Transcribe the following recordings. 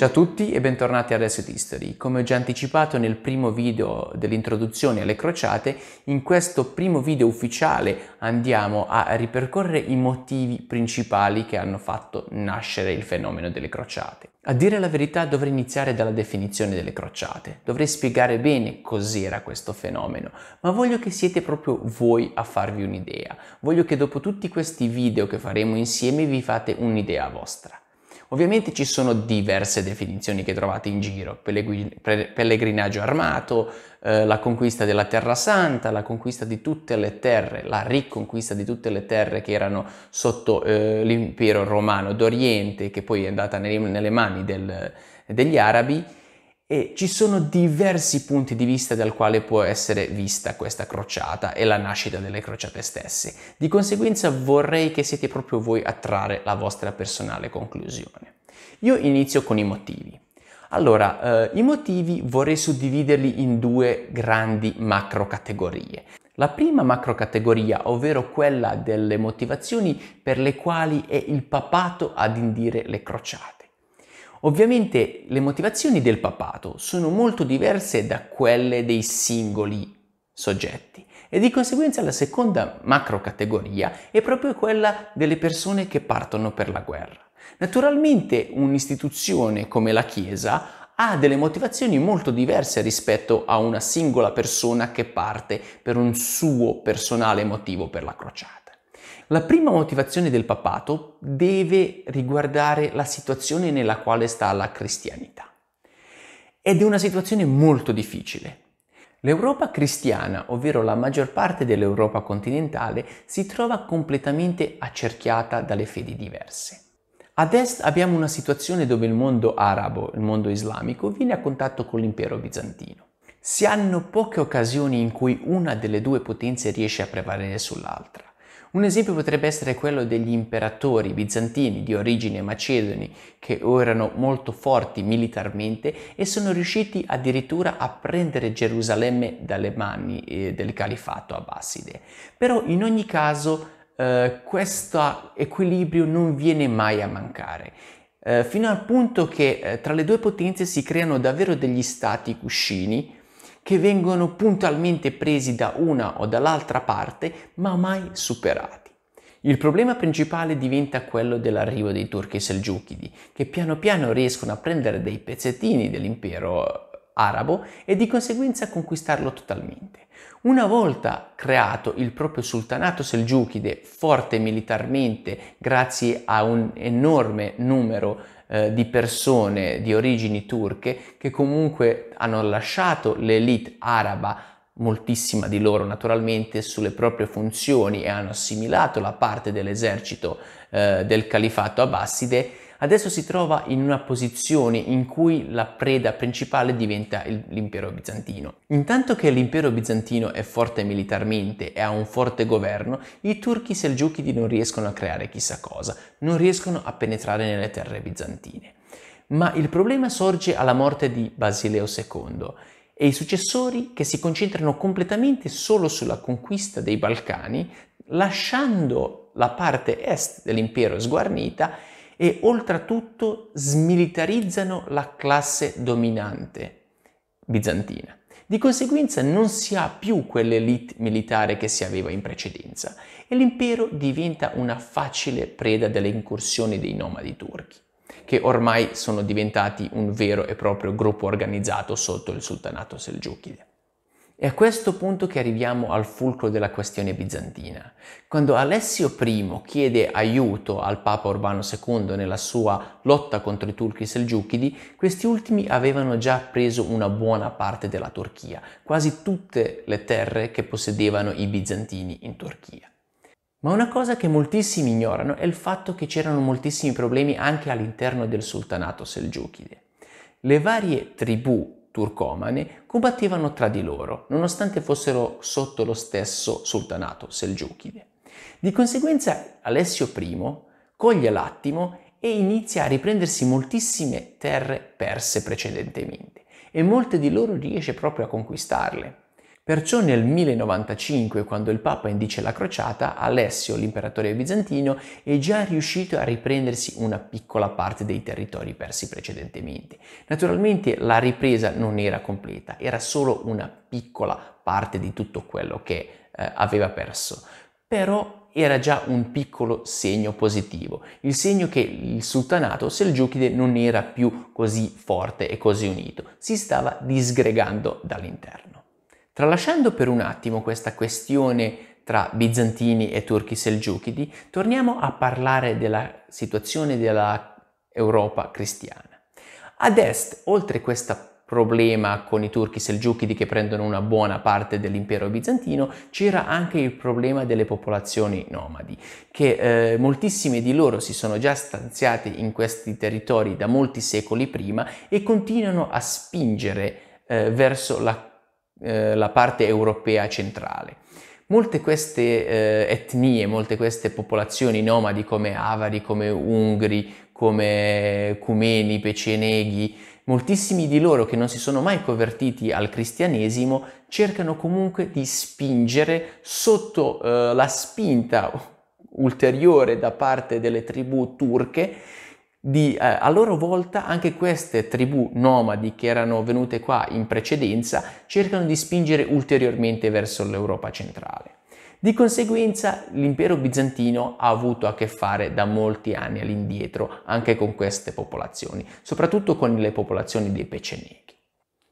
Ciao a tutti e bentornati a Reset History. Come ho già anticipato nel primo video dell'introduzione alle crociate, in questo primo video ufficiale andiamo a ripercorrere i motivi principali che hanno fatto nascere il fenomeno delle crociate. A dire la verità dovrei iniziare dalla definizione delle crociate, dovrei spiegare bene cos'era questo fenomeno, ma voglio che siete proprio voi a farvi un'idea, voglio che dopo tutti questi video che faremo insieme vi fate un'idea vostra. Ovviamente ci sono diverse definizioni che trovate in giro, pellegrinaggio armato, eh, la conquista della Terra Santa, la conquista di tutte le terre, la riconquista di tutte le terre che erano sotto eh, l'impero romano d'Oriente, che poi è andata nelle, mani del, degli arabi, e ci sono diversi punti di vista dal quale può essere vista questa crociata e la nascita delle crociate stesse. Di conseguenza vorrei che siete proprio voi a trarre la vostra personale conclusione. Io inizio con i motivi. Allora, eh, i motivi vorrei suddividerli in due grandi macro categorie. La prima macro categoria, ovvero quella delle motivazioni per le quali è il papato ad indire le crociate. Ovviamente le motivazioni del papato sono molto diverse da quelle dei singoli soggetti e di conseguenza la seconda macro categoria è proprio quella delle persone che partono per la guerra. Naturalmente un'istituzione come la Chiesa ha delle motivazioni molto diverse rispetto a una singola persona che parte per un suo personale motivo per la crociata. La prima motivazione del papato deve riguardare la situazione nella quale sta la cristianità. Ed è una situazione molto difficile. L'Europa cristiana, ovvero la maggior parte dell'Europa continentale, si trova completamente accerchiata dalle fedi diverse. Ad est abbiamo una situazione dove il mondo arabo, il mondo islamico, viene a contatto con l'impero bizantino. Si hanno poche occasioni in cui una delle due potenze riesce a prevalere sull'altra. Un esempio potrebbe essere quello degli imperatori bizantini di origine macedoni che erano molto forti militarmente e sono riusciti addirittura a prendere Gerusalemme dalle mani eh, del califato abbaside. Però in ogni caso eh, questo equilibrio non viene mai a mancare. Eh, fino al punto che eh, tra le due potenze si creano davvero degli stati cuscini, che vengono puntualmente presi da una o dall'altra parte ma mai superati. Il problema principale diventa quello dell'arrivo dei turchi selgiuchidi, che piano piano riescono a prendere dei pezzettini dell'impero eh, arabo e di conseguenza conquistarlo totalmente. Una volta creato il proprio sultanato selgiuchide, forte militarmente grazie a un enorme numero di eh, di persone di origini turche che comunque hanno lasciato l'elite araba moltissima di loro naturalmente sulle proprie funzioni e hanno assimilato la parte dell'esercito eh, del califato abbaside adesso si trova in una posizione in cui la preda principale diventa l'impero bizantino. Intanto che l'impero bizantino è forte militarmente e ha un forte governo, i turchi selgiuchidi non riescono a creare chissà cosa, non riescono a penetrare nelle terre bizantine. Ma il problema sorge alla morte di Basileo II e i successori che si concentrano completamente solo sulla conquista dei Balcani, lasciando la parte est dell'impero sguarnita e oltretutto smilitarizzano la classe dominante bizantina. Di conseguenza non si ha più quell'elite militare che si aveva in precedenza e l'impero diventa una facile preda delle incursioni dei nomadi turchi, che ormai sono diventati un vero e proprio gruppo organizzato sotto il sultanato selgiuchide. È a questo punto che arriviamo al fulcro della questione bizantina. Quando Alessio I chiede aiuto al Papa Urbano II nella sua lotta contro i turchi selgiuchidi, questi ultimi avevano già preso una buona parte della Turchia, quasi tutte le terre che possedevano i bizantini in Turchia. Ma una cosa che moltissimi ignorano è il fatto che c'erano moltissimi problemi anche all'interno del sultanato selgiuchide. Le varie tribù turcomane combattevano tra di loro, nonostante fossero sotto lo stesso sultanato selgiuchide. Di conseguenza Alessio I coglie l'attimo e inizia a riprendersi moltissime terre perse precedentemente e molte di loro riesce proprio a conquistarle. Perciò nel 1095, quando il Papa indice la crociata, Alessio, l'imperatore bizantino, è già riuscito a riprendersi una piccola parte dei territori persi precedentemente. Naturalmente la ripresa non era completa, era solo una piccola parte di tutto quello che eh, aveva perso. Però era già un piccolo segno positivo, il segno che il sultanato selgiuchide non era più così forte e così unito, si stava disgregando dall'interno. Tralasciando per un attimo questa questione tra bizantini e turchi selgiuchidi, torniamo a parlare della situazione dell'Europa cristiana. Ad est, oltre a questo problema con i turchi selgiuchidi che prendono una buona parte dell'impero bizantino, c'era anche il problema delle popolazioni nomadi, che eh, moltissime di loro si sono già stanziate in questi territori da molti secoli prima e continuano a spingere eh, verso la eh, la parte europea centrale. Molte queste eh, etnie, molte queste popolazioni nomadi come avari, come ungri, come cumeni, peceneghi, moltissimi di loro che non si sono mai convertiti al cristianesimo cercano comunque di spingere sotto eh, la spinta ulteriore da parte delle tribù turche di, eh, a loro volta anche queste tribù nomadi che erano venute qua in precedenza cercano di spingere ulteriormente verso l'Europa centrale. Di conseguenza l'impero bizantino ha avuto a che fare da molti anni all'indietro anche con queste popolazioni, soprattutto con le popolazioni dei Pecenechi.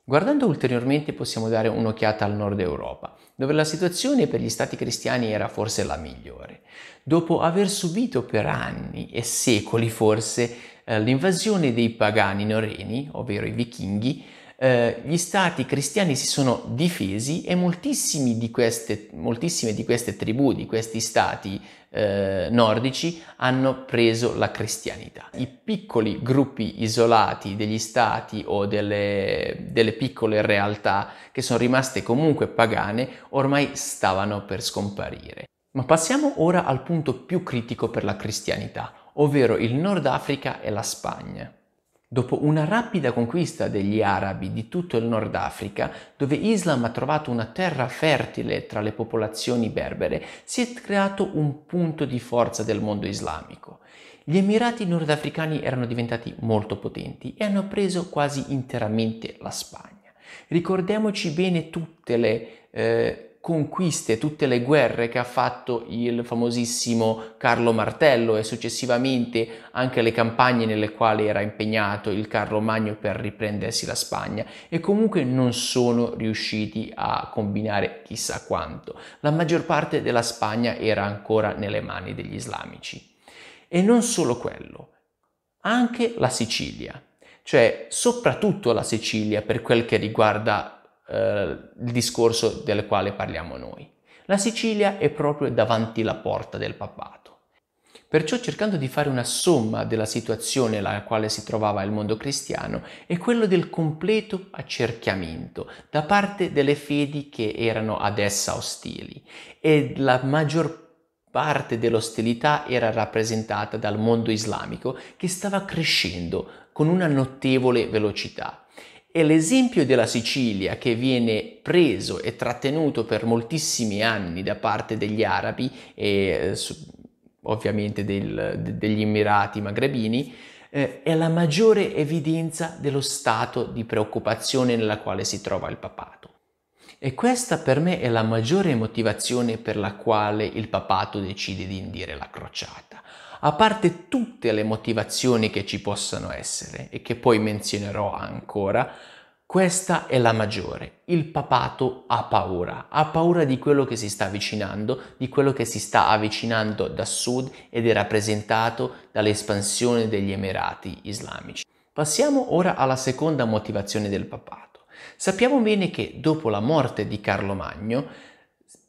Guardando ulteriormente possiamo dare un'occhiata al nord Europa, dove la situazione per gli stati cristiani era forse la migliore. Dopo aver subito per anni e secoli forse eh, l'invasione dei pagani noreni, ovvero i vichinghi, eh, gli stati cristiani si sono difesi e di queste, moltissime di queste tribù, di questi stati eh, nordici, hanno preso la cristianità. I piccoli gruppi isolati degli stati o delle, delle piccole realtà che sono rimaste comunque pagane ormai stavano per scomparire. Ma passiamo ora al punto più critico per la cristianità, ovvero il Nord Africa e la Spagna. Dopo una rapida conquista degli arabi di tutto il Nord Africa, dove Islam ha trovato una terra fertile tra le popolazioni berbere, si è creato un punto di forza del mondo islamico. Gli Emirati nordafricani erano diventati molto potenti e hanno preso quasi interamente la Spagna. Ricordiamoci bene tutte le eh, conquiste, tutte le guerre che ha fatto il famosissimo Carlo Martello e successivamente anche le campagne nelle quali era impegnato il Carlo Magno per riprendersi la Spagna e comunque non sono riusciti a combinare chissà quanto. La maggior parte della Spagna era ancora nelle mani degli islamici. E non solo quello, anche la Sicilia, cioè soprattutto la Sicilia per quel che riguarda eh, il discorso del quale parliamo noi. La Sicilia è proprio davanti la porta del papato. Perciò cercando di fare una somma della situazione nella quale si trovava il mondo cristiano è quello del completo accerchiamento da parte delle fedi che erano ad essa ostili e la maggior parte dell'ostilità era rappresentata dal mondo islamico che stava crescendo con una notevole velocità e l'esempio della Sicilia, che viene preso e trattenuto per moltissimi anni da parte degli arabi e eh, ovviamente del, degli Emirati magrebini, eh, è la maggiore evidenza dello stato di preoccupazione nella quale si trova il papato. E questa per me è la maggiore motivazione per la quale il papato decide di indire la crociata a parte tutte le motivazioni che ci possono essere e che poi menzionerò ancora, questa è la maggiore. Il papato ha paura, ha paura di quello che si sta avvicinando, di quello che si sta avvicinando da sud ed è rappresentato dall'espansione degli Emirati Islamici. Passiamo ora alla seconda motivazione del papato. Sappiamo bene che dopo la morte di Carlo Magno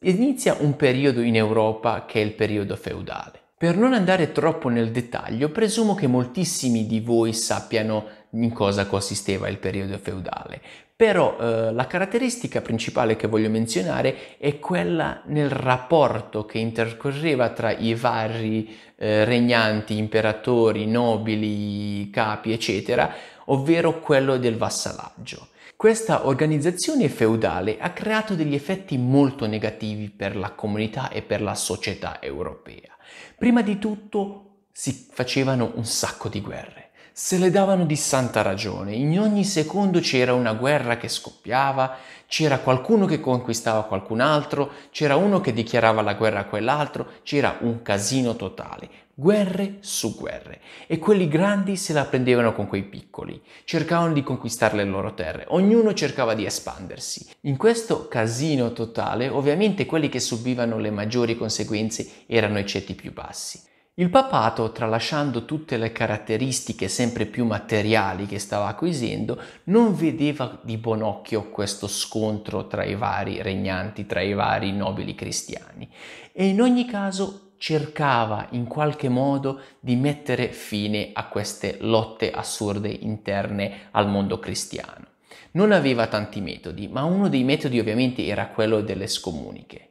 inizia un periodo in Europa che è il periodo feudale. Per non andare troppo nel dettaglio, presumo che moltissimi di voi sappiano in cosa consisteva il periodo feudale, però eh, la caratteristica principale che voglio menzionare è quella nel rapporto che intercorreva tra i vari eh, regnanti, imperatori, nobili, capi, eccetera, ovvero quello del vassalaggio. Questa organizzazione feudale ha creato degli effetti molto negativi per la comunità e per la società europea prima di tutto si facevano un sacco di guerre se le davano di santa ragione. In ogni secondo c'era una guerra che scoppiava, c'era qualcuno che conquistava qualcun altro, c'era uno che dichiarava la guerra a quell'altro, c'era un casino totale. Guerre su guerre. E quelli grandi se la prendevano con quei piccoli, cercavano di conquistare le loro terre, ognuno cercava di espandersi. In questo casino totale, ovviamente quelli che subivano le maggiori conseguenze erano i ceti più bassi. Il papato, tralasciando tutte le caratteristiche sempre più materiali che stava acquisendo, non vedeva di buon occhio questo scontro tra i vari regnanti, tra i vari nobili cristiani e in ogni caso cercava in qualche modo di mettere fine a queste lotte assurde interne al mondo cristiano. Non aveva tanti metodi, ma uno dei metodi ovviamente era quello delle scomuniche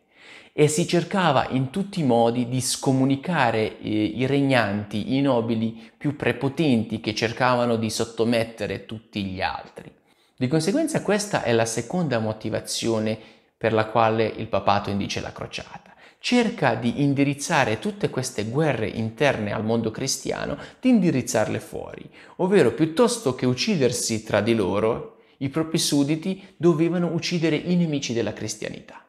e si cercava in tutti i modi di scomunicare eh, i regnanti, i nobili più prepotenti che cercavano di sottomettere tutti gli altri. Di conseguenza questa è la seconda motivazione per la quale il papato indice la crociata. Cerca di indirizzare tutte queste guerre interne al mondo cristiano, di indirizzarle fuori, ovvero piuttosto che uccidersi tra di loro, i propri sudditi dovevano uccidere i nemici della cristianità.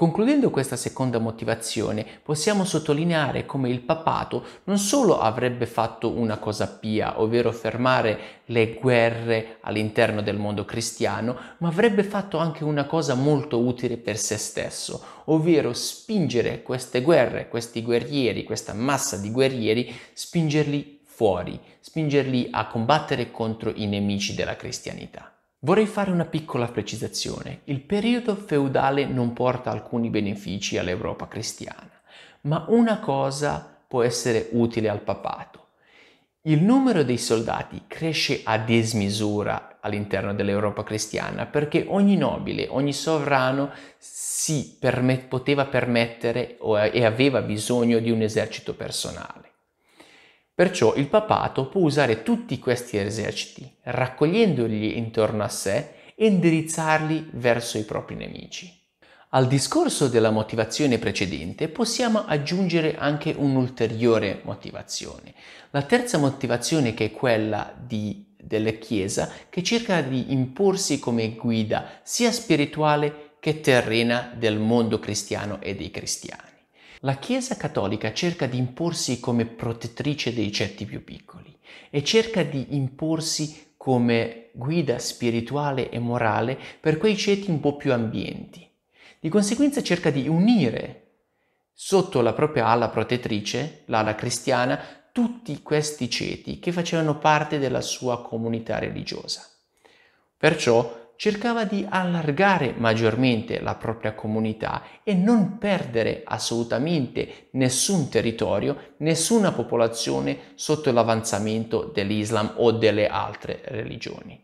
Concludendo questa seconda motivazione, possiamo sottolineare come il papato non solo avrebbe fatto una cosa pia, ovvero fermare le guerre all'interno del mondo cristiano, ma avrebbe fatto anche una cosa molto utile per se stesso, ovvero spingere queste guerre, questi guerrieri, questa massa di guerrieri, spingerli fuori, spingerli a combattere contro i nemici della cristianità. Vorrei fare una piccola precisazione. Il periodo feudale non porta alcuni benefici all'Europa cristiana, ma una cosa può essere utile al papato. Il numero dei soldati cresce a dismisura all'interno dell'Europa cristiana perché ogni nobile, ogni sovrano si permet- poteva permettere eh, e aveva bisogno di un esercito personale. Perciò il papato può usare tutti questi eserciti, raccogliendoli intorno a sé e indirizzarli verso i propri nemici. Al discorso della motivazione precedente possiamo aggiungere anche un'ulteriore motivazione. La terza motivazione che è quella di, della Chiesa che cerca di imporsi come guida sia spirituale che terrena del mondo cristiano e dei cristiani. La Chiesa cattolica cerca di imporsi come protettrice dei ceti più piccoli e cerca di imporsi come guida spirituale e morale per quei ceti un po' più ambienti. Di conseguenza cerca di unire sotto la propria ala protettrice, l'ala cristiana, tutti questi ceti che facevano parte della sua comunità religiosa. Perciò cercava di allargare maggiormente la propria comunità e non perdere assolutamente nessun territorio, nessuna popolazione sotto l'avanzamento dell'Islam o delle altre religioni.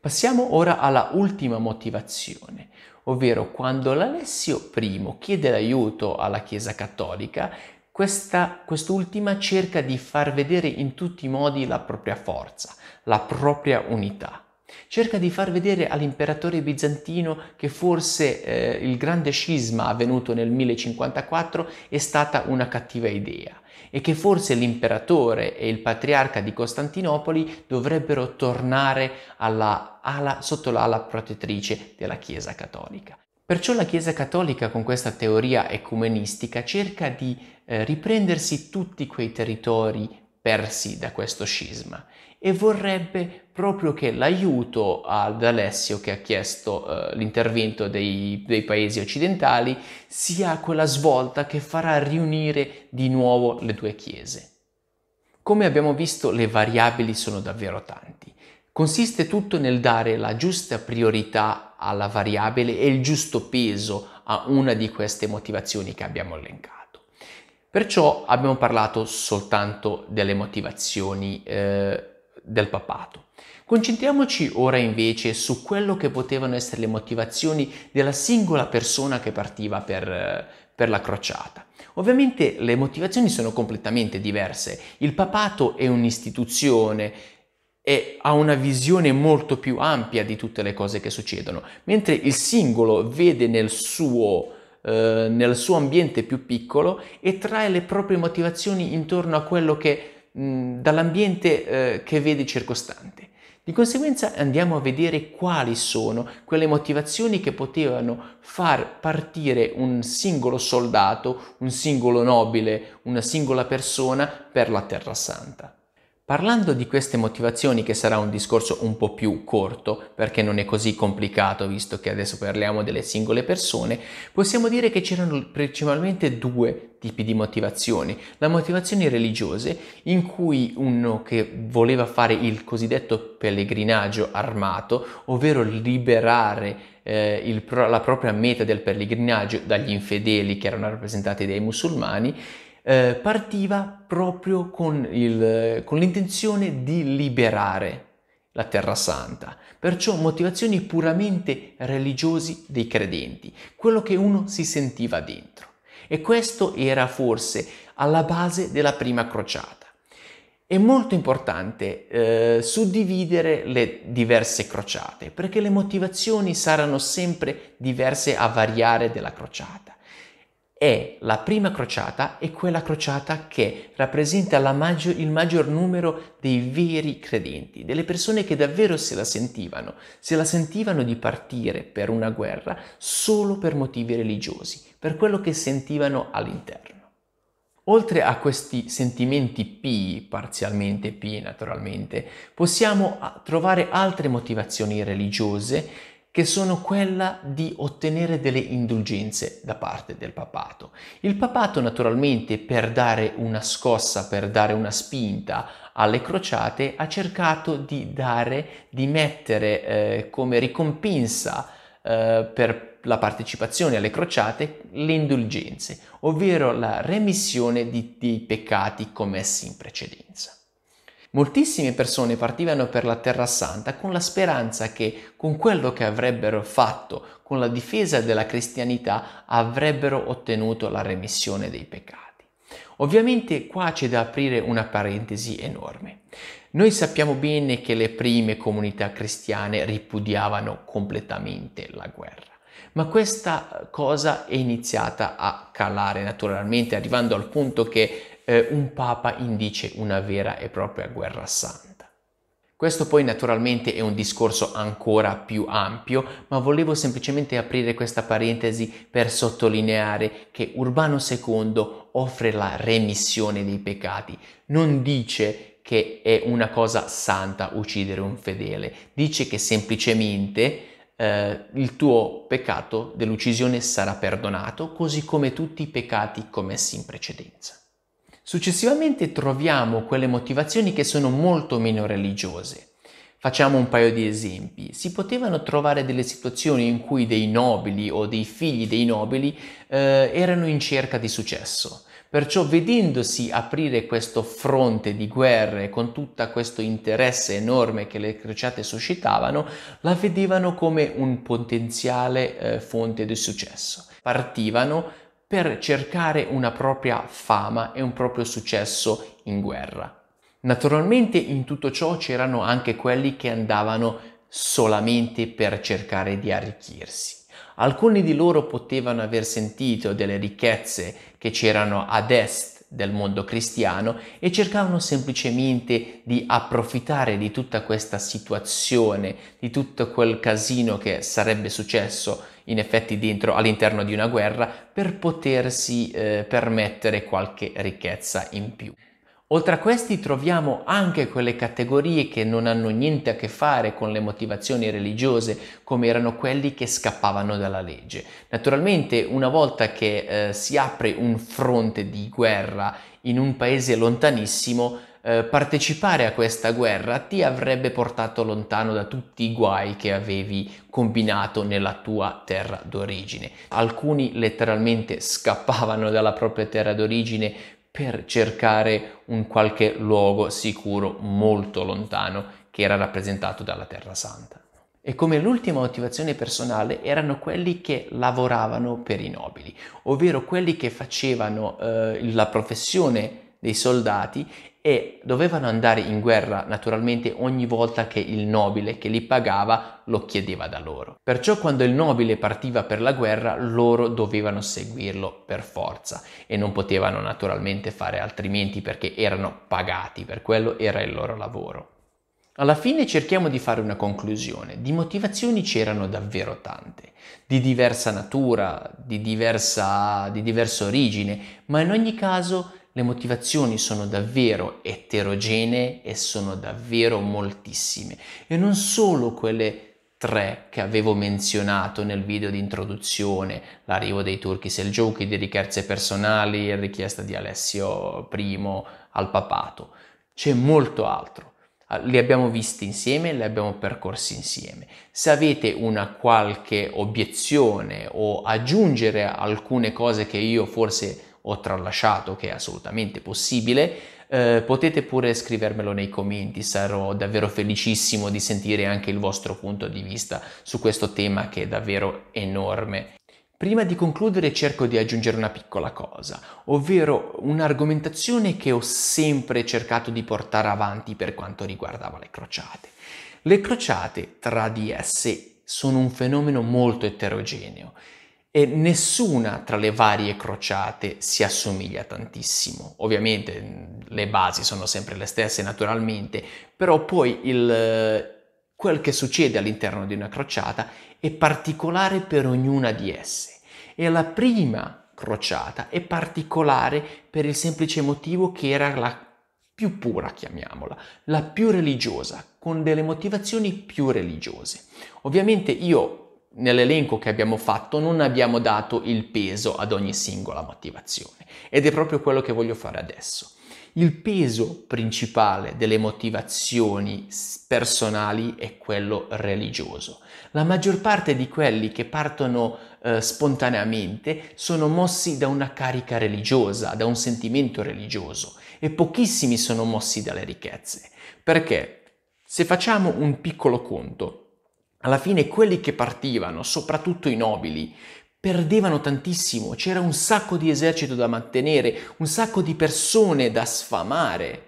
Passiamo ora alla ultima motivazione, ovvero quando l'Alessio I chiede l'aiuto alla Chiesa Cattolica, questa, quest'ultima cerca di far vedere in tutti i modi la propria forza, la propria unità. Cerca di far vedere all'imperatore bizantino che forse eh, il grande scisma avvenuto nel 1054 è stata una cattiva idea e che forse l'imperatore e il patriarca di Costantinopoli dovrebbero tornare alla, alla, sotto l'ala protettrice della Chiesa cattolica. Perciò la Chiesa cattolica con questa teoria ecumenistica cerca di eh, riprendersi tutti quei territori persi da questo scisma e vorrebbe proprio che l'aiuto ad Alessio che ha chiesto eh, l'intervento dei, dei paesi occidentali sia quella svolta che farà riunire di nuovo le due chiese. Come abbiamo visto le variabili sono davvero tanti. Consiste tutto nel dare la giusta priorità alla variabile e il giusto peso a una di queste motivazioni che abbiamo elencato. Perciò abbiamo parlato soltanto delle motivazioni eh, del papato. Concentriamoci ora invece su quello che potevano essere le motivazioni della singola persona che partiva per, eh, per la crociata. Ovviamente le motivazioni sono completamente diverse. Il papato è un'istituzione e ha una visione molto più ampia di tutte le cose che succedono, mentre il singolo vede nel suo eh, nel suo ambiente più piccolo e trae le proprie motivazioni intorno a quello che dall'ambiente eh, che vede circostante. Di conseguenza andiamo a vedere quali sono quelle motivazioni che potevano far partire un singolo soldato, un singolo nobile, una singola persona per la Terra Santa. Parlando di queste motivazioni, che sarà un discorso un po' più corto, perché non è così complicato, visto che adesso parliamo delle singole persone, possiamo dire che c'erano principalmente due tipi di motivazioni. La motivazione religiose, in cui uno che voleva fare il cosiddetto pellegrinaggio armato, ovvero liberare eh, il, la propria meta del pellegrinaggio dagli infedeli che erano rappresentati dai musulmani, eh, partiva proprio con, il, con l'intenzione di liberare la terra santa, perciò motivazioni puramente religiosi dei credenti, quello che uno si sentiva dentro. E questo era forse alla base della prima crociata. È molto importante eh, suddividere le diverse crociate perché le motivazioni saranno sempre diverse a variare della crociata è la prima crociata e quella crociata che rappresenta maggior, il maggior numero dei veri credenti, delle persone che davvero se la sentivano, se la sentivano di partire per una guerra solo per motivi religiosi, per quello che sentivano all'interno. Oltre a questi sentimenti P, parzialmente P naturalmente, possiamo ah, trovare altre motivazioni religiose che sono quella di ottenere delle indulgenze da parte del papato. Il papato naturalmente per dare una scossa, per dare una spinta alle crociate, ha cercato di dare, di mettere eh, come ricompensa eh, per la partecipazione alle crociate le indulgenze, ovvero la remissione di, di peccati commessi in precedenza moltissime persone partivano per la Terra Santa con la speranza che con quello che avrebbero fatto con la difesa della cristianità avrebbero ottenuto la remissione dei peccati. Ovviamente qua c'è da aprire una parentesi enorme. Noi sappiamo bene che le prime comunità cristiane ripudiavano completamente la guerra. Ma questa cosa è iniziata a calare naturalmente, arrivando al punto che eh, un papa indice una vera e propria guerra santa. Questo poi naturalmente è un discorso ancora più ampio, ma volevo semplicemente aprire questa parentesi per sottolineare che Urbano II offre la remissione dei peccati, non dice che è una cosa santa uccidere un fedele, dice che semplicemente eh, il tuo peccato dell'uccisione sarà perdonato, così come tutti i peccati commessi in precedenza. Successivamente troviamo quelle motivazioni che sono molto meno religiose. Facciamo un paio di esempi. Si potevano trovare delle situazioni in cui dei nobili o dei figli dei nobili eh, erano in cerca di successo. Perciò vedendosi aprire questo fronte di guerre con tutto questo interesse enorme che le crociate suscitavano, la vedevano come un potenziale eh, fonte di successo. Partivano per cercare una propria fama e un proprio successo in guerra. Naturalmente in tutto ciò c'erano anche quelli che andavano solamente per cercare di arricchirsi. Alcuni di loro potevano aver sentito delle ricchezze che c'erano ad est del mondo cristiano e cercavano semplicemente di approfittare di tutta questa situazione, di tutto quel casino che sarebbe successo in effetti dentro all'interno di una guerra per potersi eh, permettere qualche ricchezza in più. Oltre a questi troviamo anche quelle categorie che non hanno niente a che fare con le motivazioni religiose, come erano quelli che scappavano dalla legge. Naturalmente, una volta che eh, si apre un fronte di guerra in un paese lontanissimo, eh, partecipare a questa guerra ti avrebbe portato lontano da tutti i guai che avevi combinato nella tua terra d'origine. Alcuni letteralmente scappavano dalla propria terra d'origine per cercare un qualche luogo sicuro molto lontano che era rappresentato dalla Terra Santa. E come l'ultima motivazione personale erano quelli che lavoravano per i nobili, ovvero quelli che facevano eh, la professione dei soldati e dovevano andare in guerra naturalmente ogni volta che il nobile che li pagava lo chiedeva da loro. Perciò quando il nobile partiva per la guerra loro dovevano seguirlo per forza e non potevano naturalmente fare altrimenti perché erano pagati, per quello era il loro lavoro. Alla fine cerchiamo di fare una conclusione, di motivazioni c'erano davvero tante, di diversa natura, di, diversa, di diversa origine, ma in ogni caso le motivazioni sono davvero eterogenee e sono davvero moltissime e non solo quelle tre che avevo menzionato nel video di introduzione, l'arrivo dei turchi selgiuchi, di ricchezze personali e richiesta di Alessio I al papato. C'è molto altro. Ah, li abbiamo visti insieme, li abbiamo percorsi insieme. Se avete una qualche obiezione o aggiungere alcune cose che io forse ho tralasciato, che è assolutamente possibile, eh, potete pure scrivermelo nei commenti, sarò davvero felicissimo di sentire anche il vostro punto di vista su questo tema che è davvero enorme. Prima di concludere cerco di aggiungere una piccola cosa, ovvero un'argomentazione che ho sempre cercato di portare avanti per quanto riguardava le crociate. Le crociate tra di esse sono un fenomeno molto eterogeneo e nessuna tra le varie crociate si assomiglia tantissimo. Ovviamente mm, le basi sono sempre le stesse naturalmente, però poi il, quel che succede all'interno di una crociata è particolare per ognuna di esse e la prima crociata è particolare per il semplice motivo che era la più pura, chiamiamola, la più religiosa, con delle motivazioni più religiose. Ovviamente io nell'elenco che abbiamo fatto non abbiamo dato il peso ad ogni singola motivazione ed è proprio quello che voglio fare adesso. Il peso principale delle motivazioni personali è quello religioso. La maggior parte di quelli che partono eh, spontaneamente sono mossi da una carica religiosa, da un sentimento religioso e pochissimi sono mossi dalle ricchezze. Perché se facciamo un piccolo conto, alla fine quelli che partivano, soprattutto i nobili, perdevano tantissimo, c'era un sacco di esercito da mantenere, un sacco di persone da sfamare.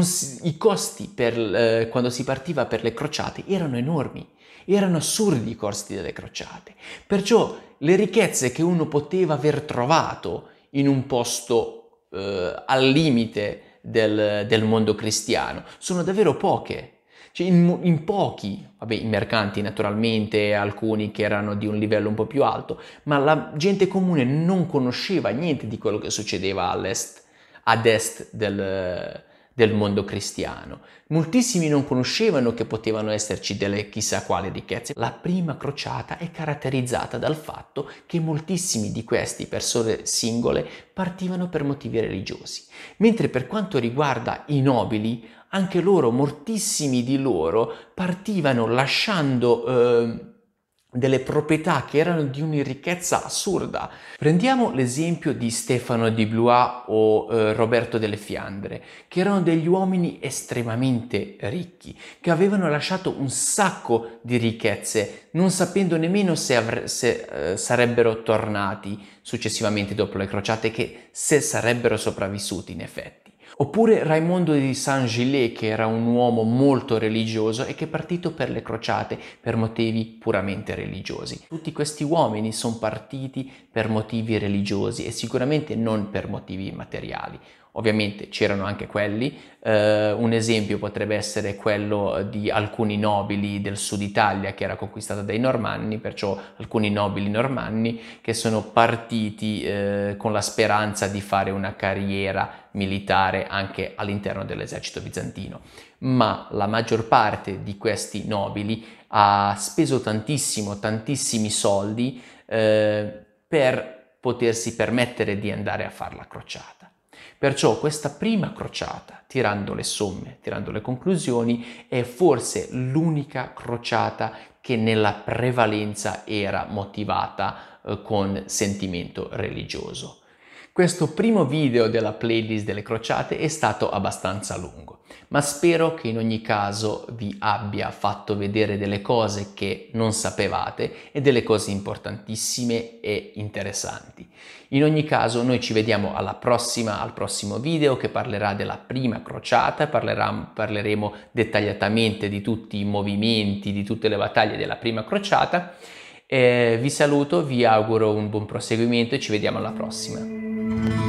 Si, I costi per, eh, quando si partiva per le crociate erano enormi, erano assurdi i costi delle crociate. Perciò le ricchezze che uno poteva aver trovato in un posto eh, al limite del, del mondo cristiano sono davvero poche cioè in, in, pochi, vabbè i mercanti naturalmente, alcuni che erano di un livello un po' più alto, ma la gente comune non conosceva niente di quello che succedeva all'est, ad est del, del mondo cristiano. Moltissimi non conoscevano che potevano esserci delle chissà quali ricchezze. La prima crociata è caratterizzata dal fatto che moltissimi di questi persone singole partivano per motivi religiosi, mentre per quanto riguarda i nobili, anche loro, moltissimi di loro, partivano lasciando eh, delle proprietà che erano di una ricchezza assurda. Prendiamo l'esempio di Stefano di Blois o eh, Roberto delle Fiandre, che erano degli uomini estremamente ricchi, che avevano lasciato un sacco di ricchezze, non sapendo nemmeno se, avre- se eh, sarebbero tornati successivamente dopo le crociate, che se sarebbero sopravvissuti in effetti. Oppure Raimondo di Saint-Gillet, che era un uomo molto religioso e che è partito per le crociate per motivi puramente religiosi. Tutti questi uomini sono partiti per motivi religiosi e sicuramente non per motivi materiali. Ovviamente c'erano anche quelli, eh, un esempio potrebbe essere quello di alcuni nobili del sud Italia che era conquistata dai normanni, perciò alcuni nobili normanni che sono partiti eh, con la speranza di fare una carriera militare anche all'interno dell'esercito bizantino, ma la maggior parte di questi nobili ha speso tantissimo, tantissimi soldi eh, per potersi permettere di andare a fare la crociata. Perciò questa prima crociata, tirando le somme, tirando le conclusioni, è forse l'unica crociata che nella prevalenza era motivata eh, con sentimento religioso. Questo primo video della playlist delle crociate è stato abbastanza lungo, ma spero che in ogni caso vi abbia fatto vedere delle cose che non sapevate e delle cose importantissime e interessanti. In ogni caso noi ci vediamo alla prossima, al prossimo video che parlerà della prima crociata, parlerà, parleremo dettagliatamente di tutti i movimenti, di tutte le battaglie della prima crociata. Eh, vi saluto, vi auguro un buon proseguimento e ci vediamo alla prossima. thank you